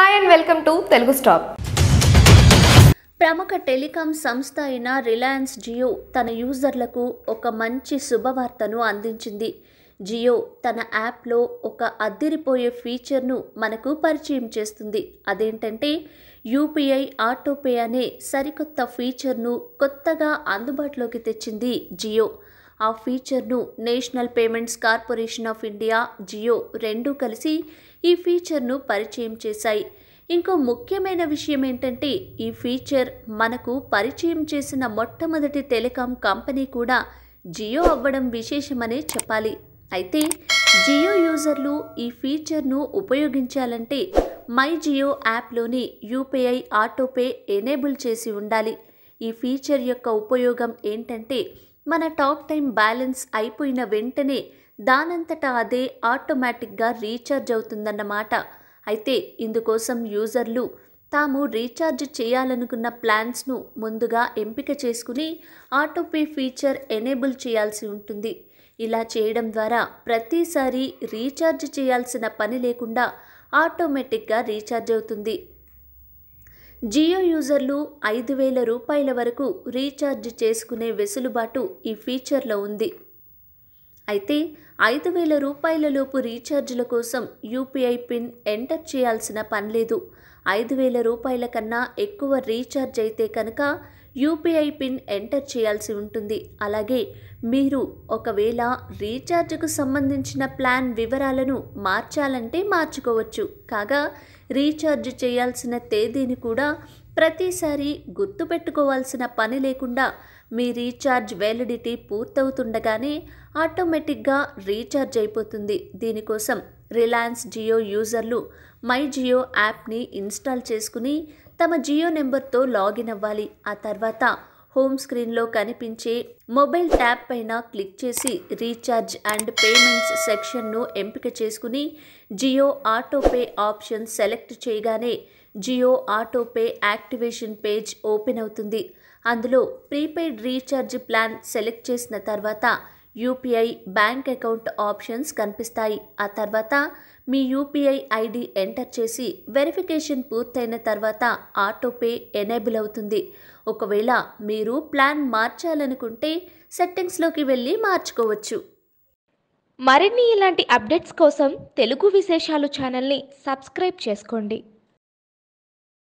hi and welcome to Telugu stop ప్రముఖ telecom సంస్థ అయిన రిలయన్స్ జియో తన యూజర్లకు ఒక మంచి శుభవార్తను అందించింది జియో తన యాప్లో ఒక అద్దిరిపోయే ఫీచర్ను మనకు పరిచయం చేస్తుంది అదేంటంటే యూపీఐ ఆటోపే అనే సరికొత్త ఫీచర్ను కొత్తగా అందుబాటులోకి తెచ్చింది జియో ఆ ఫీచర్ను national payments corporation of India Jio రెండూ కలిసి ఈ ఫీచర్ను పరిచయం చేశాయి ఇంకో ముఖ్యమైన విషయం ఏంటంటే ఈ ఫీచర్ మనకు పరిచయం చేసిన మొట్టమొదటి టెలికాం కంపెనీ కూడా జియో అవ్వడం విశేషమనే చెప్పాలి అయితే జియో యూజర్లు ఈ ఫీచర్ను ఉపయోగించాలంటే మై జియో యాప్లోని యూపీఐ ఆటోపే ఎనేబుల్ చేసి ఉండాలి ఈ ఫీచర్ యొక్క ఉపయోగం ఏంటంటే మన టాక్ టైం బ్యాలెన్స్ అయిపోయిన వెంటనే దానంతటా అదే ఆటోమేటిక్గా రీఛార్జ్ అవుతుందన్నమాట అయితే ఇందుకోసం యూజర్లు తాము రీఛార్జ్ చేయాలనుకున్న ప్లాన్స్ను ముందుగా ఎంపిక చేసుకుని ఆటోపే ఫీచర్ ఎనేబుల్ చేయాల్సి ఉంటుంది ఇలా చేయడం ద్వారా ప్రతిసారి రీఛార్జ్ చేయాల్సిన పని లేకుండా ఆటోమేటిక్గా రీఛార్జ్ అవుతుంది జియో యూజర్లు ఐదు వేల రూపాయల వరకు రీఛార్జ్ చేసుకునే వెసులుబాటు ఈ ఫీచర్లో ఉంది అయితే ఐదు వేల రూపాయలలోపు రీఛార్జ్ల కోసం యూపీఐ పిన్ ఎంటర్ చేయాల్సిన పనిలేదు ఐదు వేల రూపాయల కన్నా ఎక్కువ రీఛార్జ్ అయితే కనుక యూపీఐ పిన్ ఎంటర్ చేయాల్సి ఉంటుంది అలాగే మీరు ఒకవేళ రీఛార్జ్కు సంబంధించిన ప్లాన్ వివరాలను మార్చాలంటే మార్చుకోవచ్చు కాగా రీఛార్జ్ చేయాల్సిన తేదీని కూడా ప్రతిసారి గుర్తుపెట్టుకోవాల్సిన పని లేకుండా మీ రీఛార్జ్ వ్యాలిడిటీ పూర్తవుతుండగానే ఆటోమేటిక్గా రీఛార్జ్ అయిపోతుంది దీనికోసం రిలయన్స్ జియో యూజర్లు మై జియో యాప్ని ఇన్స్టాల్ చేసుకుని తమ జియో నెంబర్తో లాగిన్ అవ్వాలి ఆ తర్వాత హోమ్ స్క్రీన్లో కనిపించే మొబైల్ ట్యాబ్ పైన క్లిక్ చేసి రీఛార్జ్ అండ్ పేమెంట్స్ సెక్షన్ను ఎంపిక చేసుకుని జియో ఆటోపే ఆప్షన్ సెలెక్ట్ చేయగానే Jio autopay activation page open అవుతుంది అందులో ప్రీపెయిడ్ రీఛార్జ్ ప్లాన్ సెలెక్ట్ చేసిన తర్వాత యూపీఐ బ్యాంక్ అకౌంట్ ఆప్షన్స్ కనిపిస్తాయి ఆ తర్వాత మీ యూపీఐ ఐడి ఎంటర్ చేసి వెరిఫికేషన్ పూర్తయిన తర్వాత ఆటోపే ఎనేబుల్ అవుతుంది ఒకవేళ మీరు ప్లాన్ మార్చాలనుకుంటే సెట్టింగ్స్లోకి వెళ్ళి మార్చుకోవచ్చు మరిన్ని ఇలాంటి అప్డేట్స్ కోసం తెలుగు విశేషాలు ఛానల్ని సబ్స్క్రైబ్ చేసుకోండి